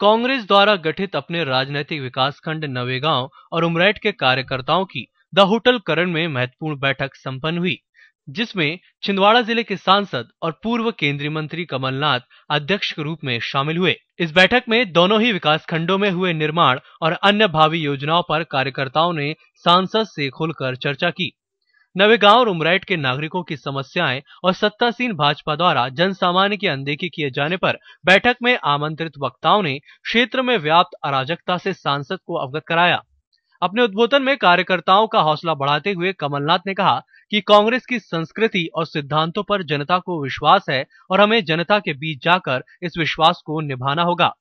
कांग्रेस द्वारा गठित अपने राजनीतिक खंड नवेगांव और उमरैठ के कार्यकर्ताओं की द होटल करण में महत्वपूर्ण बैठक संपन्न हुई जिसमें छिंदवाड़ा जिले के सांसद और पूर्व केंद्रीय मंत्री कमलनाथ अध्यक्ष के रूप में शामिल हुए इस बैठक में दोनों ही विकास खंडों में हुए निर्माण और अन्य भावी योजनाओं पर कार्यकर्ताओं ने सांसद से खुलकर चर्चा की नवेगांव और उमराइट के नागरिकों की समस्याएं और सत्तासीन भाजपा द्वारा जन सामान्य की अनदेखी किए जाने पर बैठक में आमंत्रित वक्ताओं ने क्षेत्र में व्याप्त अराजकता से सांसद को अवगत कराया अपने उद्बोधन में कार्यकर्ताओं का हौसला बढ़ाते हुए कमलनाथ ने कहा कि कांग्रेस की संस्कृति और सिद्धांतों पर जनता को विश्वास है और हमें जनता के बीच जाकर इस विश्वास को निभाना होगा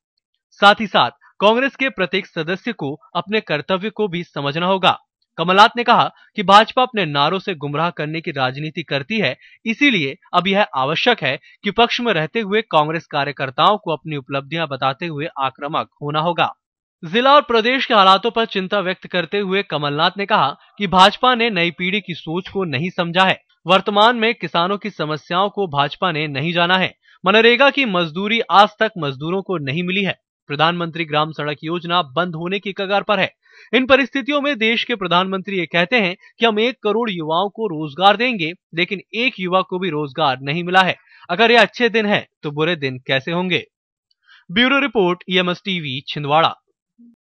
साथ ही साथ कांग्रेस के प्रत्येक सदस्य को अपने कर्तव्य को भी समझना होगा कमलनाथ ने कहा कि भाजपा अपने नारों से गुमराह करने की राजनीति करती है इसीलिए अब यह आवश्यक है कि पक्ष में रहते हुए कांग्रेस कार्यकर्ताओं को अपनी उपलब्धियां बताते हुए आक्रामक होना होगा जिला और प्रदेश के हालातों पर चिंता व्यक्त करते हुए कमलनाथ ने कहा कि भाजपा ने नई पीढ़ी की सोच को नहीं समझा है वर्तमान में किसानों की समस्याओं को भाजपा ने नहीं जाना है मनरेगा की मजदूरी आज तक मजदूरों को नहीं मिली है प्रधानमंत्री ग्राम सड़क योजना बंद होने की कगार पर है इन परिस्थितियों में देश के प्रधानमंत्री ये कहते हैं कि हम एक करोड़ युवाओं को रोजगार देंगे लेकिन एक युवा को भी रोजगार नहीं मिला है अगर ये अच्छे दिन है तो बुरे दिन कैसे होंगे bureau report EMS e TV Chhindwara